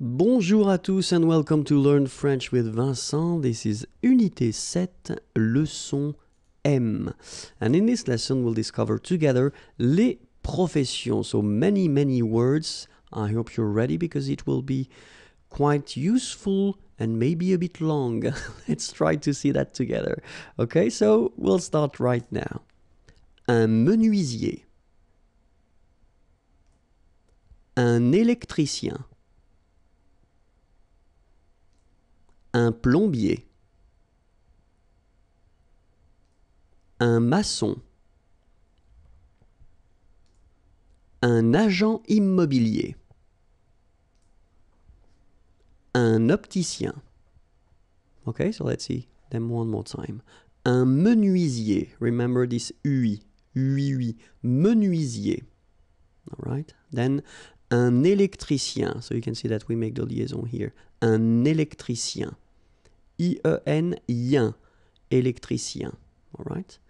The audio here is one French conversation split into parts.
Bonjour à tous and welcome to Learn French with Vincent. This is Unité 7, leçon M. And in this lesson we'll discover together les professions. So many, many words. I hope you're ready because it will be quite useful and maybe a bit long. Let's try to see that together. Okay, so we'll start right now. Un menuisier. Un électricien. Un plombier. Un maçon. Un agent immobilier. Un opticien. ok, so let's see them one more time. Un menuisier. Remember this UI. oui, UI. Menuisier. All right. Then un électricien. So you can see that we make the liaison here. Un électricien. I-E-N, N, Électricien. All right?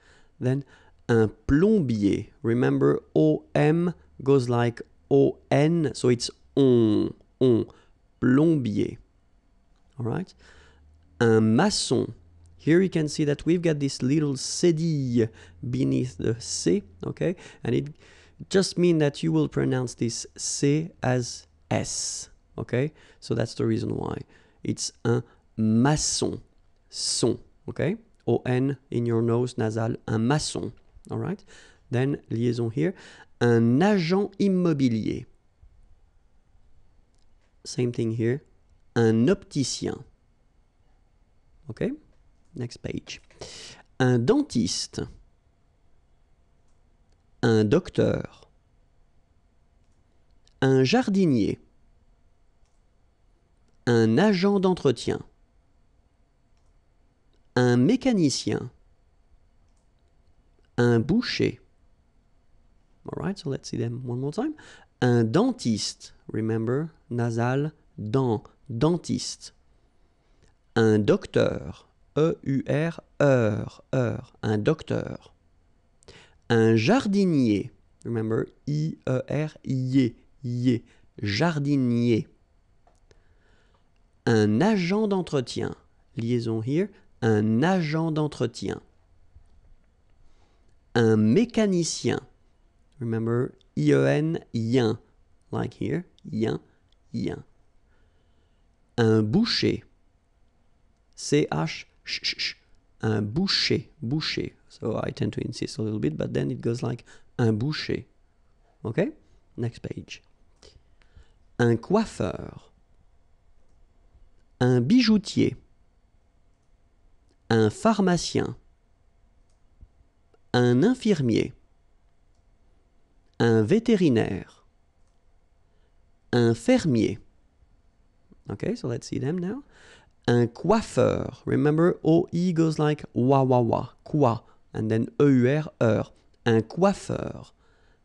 Then, un plombier. Remember, O-M goes like O-N, so it's on, on. Plombier. All right? Un maçon. Here you can see that we've got this little cédille beneath the C, okay? And it just mean that you will pronounce this C as S. Okay? So that's the reason why. It's un maçon. Son. Okay? O-N in your nose, nasal. Un maçon. All right? Then liaison here. Un agent immobilier. Same thing here. Un opticien. Okay? Next page. Un dentiste. un docteur, un jardinier, un agent d'entretien, un mécanicien, un boucher. All right, so let's see them one more time. Un dentiste, remember, nasal, dent, dentiste. Un docteur, E-U-R, e r, un docteur un jardinier. Remember, I-E-R-I-E, jardinier. Un agent d'entretien. Liaison here, un agent d'entretien. Un mécanicien. Remember, I-E-N, Like here, yin, yin. Un boucher. C-H, ch, un boucher, boucher. So I tend to insist a little bit, but then it goes like un boucher. Okay? Next page. Un coiffeur. Un bijoutier. Un pharmacien. Un infirmier. Un vétérinaire. Un fermier. Okay, so let's see them now. Un coiffeur. Remember, OE goes like wa wa wa. Quoi and then EUR, Un coiffeur.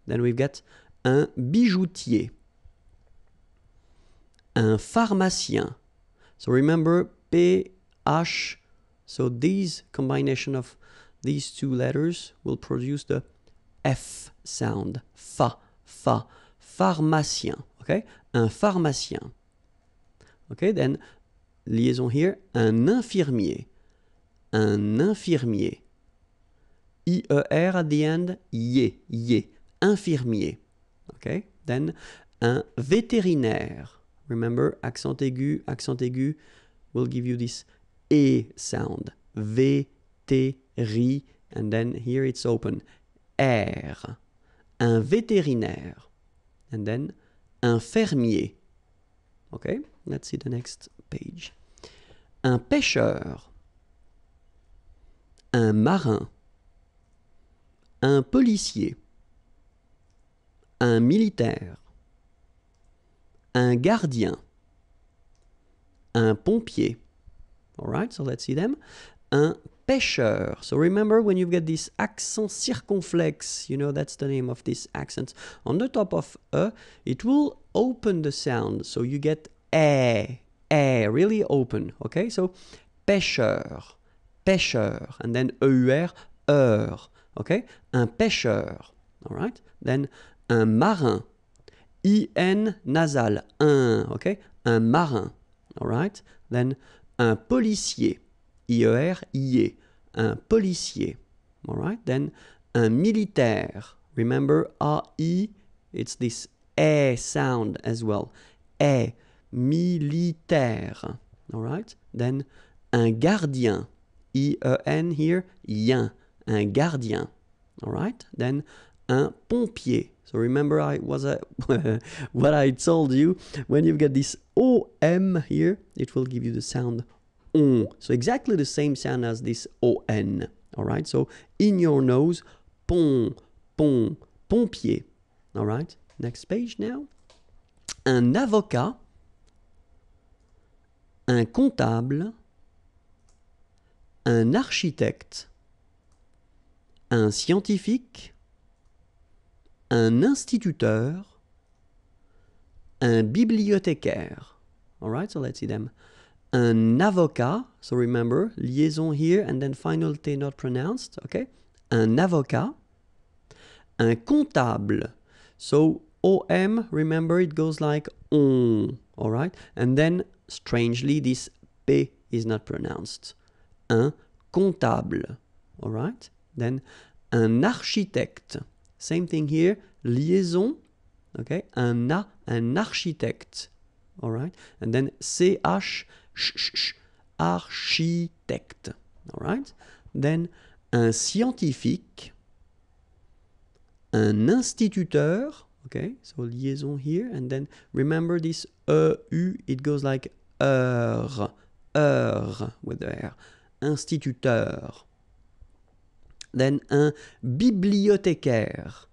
Then we've got un bijoutier. Un pharmacien. So remember P-H. So these combination of these two letters will produce the F sound. Fa, fa. Pharmacien. Okay? Un pharmacien. Okay, then liaison here, un infirmier. Un infirmier. I-E-R at the end, yé, yé, infirmier. Okay, then un vétérinaire. Remember, accent aigu, accent aigu will give you this E sound. V, T, R, and then here it's open. R. Un vétérinaire. And then un fermier. Okay, let's see the next page. Un pêcheur. Un marin un policier, un militaire, un gardien, un pompier. All right, so let's see them. Un pêcheur. So remember when you get this accent circonflexe, you know, that's the name of this accent. On the top of E, it will open the sound. So you get E, E, really open. Okay, so pêcheur, pêcheur. And then e EUR, EUR. OK Un pêcheur. All right? Then un marin. I-N, nasal. Un. Okay? Un marin. All right? Then un policier. I-E-R, I E. Un policier. All right? Then un militaire. Remember A-I, it's this E sound as well. E. Militaire. All right? Then un gardien. I-E-N here, yen un gardien. All right? Then un pompier. So remember I was a, what I told you when you've got this OM here, it will give you the sound on. So exactly the same sound as this ON. All right? So in your nose, pom, pom, pompier. All right? Next page now. Un avocat, un comptable, un architecte un scientifique, un instituteur, un bibliothécaire. All right, so let's see them. Un avocat, so remember, liaison here and then final T not pronounced, okay? Un avocat, un comptable. So OM, remember, it goes like on, all right? And then, strangely, this P is not pronounced. Un comptable, all right? Then un architecte. Same thing here, liaison. Okay, un a, un architecte. All right, and then ch sh, sh architecte. All right, then un scientifique, un instituteur. Okay, so liaison here, and then remember this eu, it goes like er, er with the r, instituteur. Then, un bibliothécaire.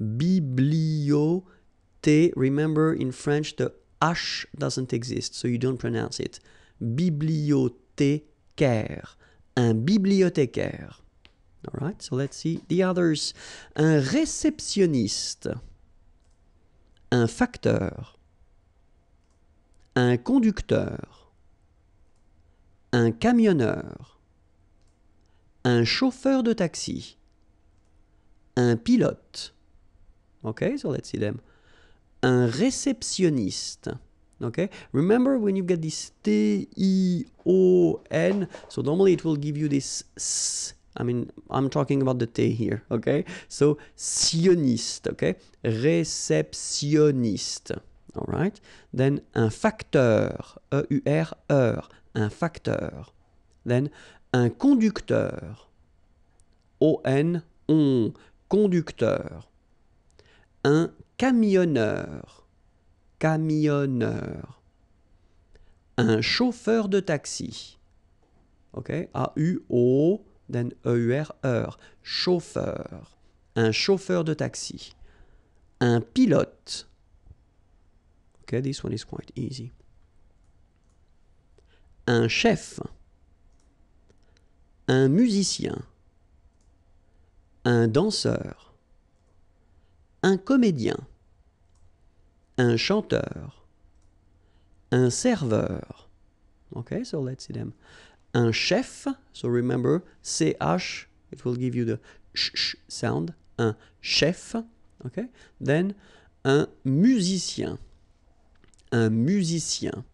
Bibliothé, remember in French the H doesn't exist, so you don't pronounce it. Bibliothécaire. Un bibliothécaire. All right, so let's see the others. Un réceptionniste. Un facteur. Un conducteur. Un camionneur un chauffeur de taxi, un pilote. Okay, so let's see them. Un réceptionniste. Okay, remember when you get this T I O N, so normally it will give you this S. I mean, I'm talking about the T here, okay? So, sioniste, okay? Réceptionniste, all right? Then, un facteur, E-U-R, heure, un facteur. Then, un conducteur. O-N, on, conducteur. Un camionneur, camionneur. Un chauffeur de taxi. OK A-U-O, then e E-U-R-R, chauffeur. Un chauffeur de taxi. Un pilote. OK, this one is quite easy. Un chef un musicien, un danseur, un comédien, un chanteur, un serveur. Okay, so let's see them. Un chef, so remember ch, it will give you the sh, sound. Un chef, okay? Then un musicien, un musicien,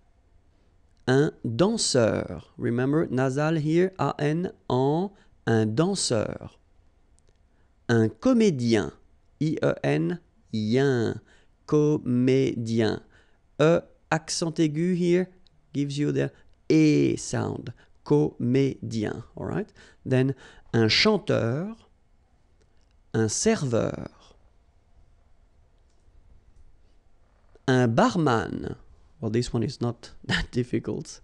un danseur. Remember, nasal here, A-N, en, un danseur. Un comédien, I-E-N, yen, comédien. E, accent aigu here, gives you the E sound, comédien, All right. Then, un chanteur, un serveur, un barman, Well, this one is not that difficult.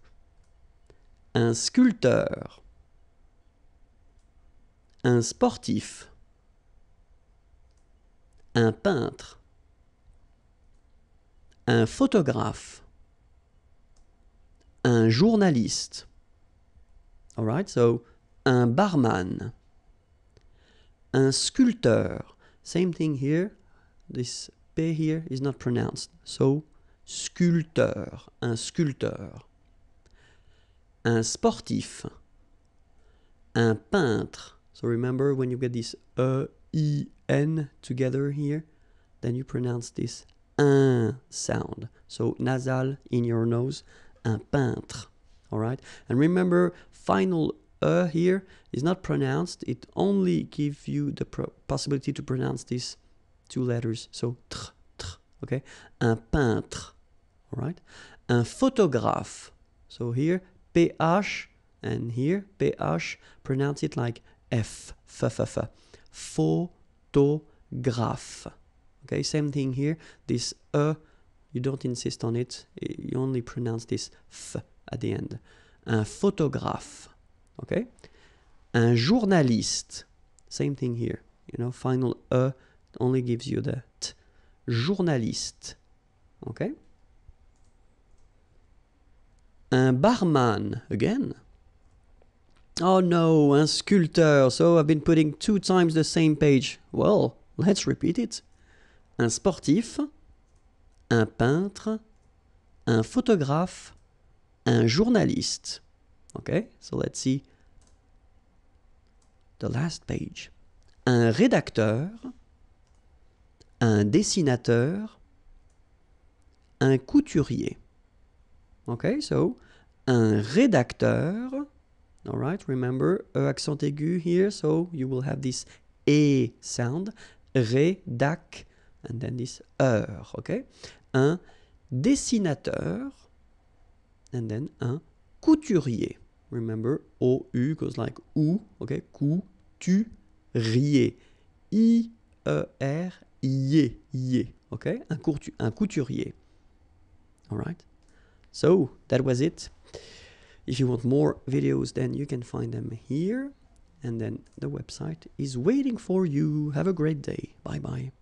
Un sculpteur. Un sportif. Un peintre. Un photographe. Un journaliste. Alright, so un barman. Un sculpteur. Same thing here. This P here is not pronounced. So sculpteur, un sculpteur, un sportif, un peintre. So remember when you get this E, I, N together here, then you pronounce this un sound. So nasal in your nose, un peintre. All right? And remember, final E here is not pronounced. It only gives you the possibility to pronounce these two letters. So tr, tr, okay? Un peintre. Right, Un photographe. So here, PH, and here, PH, pronounce it like F, F, F, F. Photographe. Okay, same thing here. This E, you don't insist on it. You only pronounce this F at the end. Un photographe. Okay? Un journaliste. Same thing here. You know, final E only gives you the T. Journaliste. Okay? un barman again. Oh no, un sculpteur, so I've been putting two times the same page. Well, let's repeat it. Un sportif, un peintre, un photographe, un journaliste. Okay, so let's see the last page. Un rédacteur, un dessinateur, un couturier. Okay, so un rédacteur. All right, remember, e accent aigu here, so you will have this e sound. Rédac, and then this er, okay? Un dessinateur, and then un couturier. Remember, O-U goes like OU, okay? Couturier. I-E-R, yé, e, ye. okay? un couturier. All right? So that was it. If you want more videos, then you can find them here. And then the website is waiting for you. Have a great day. Bye bye.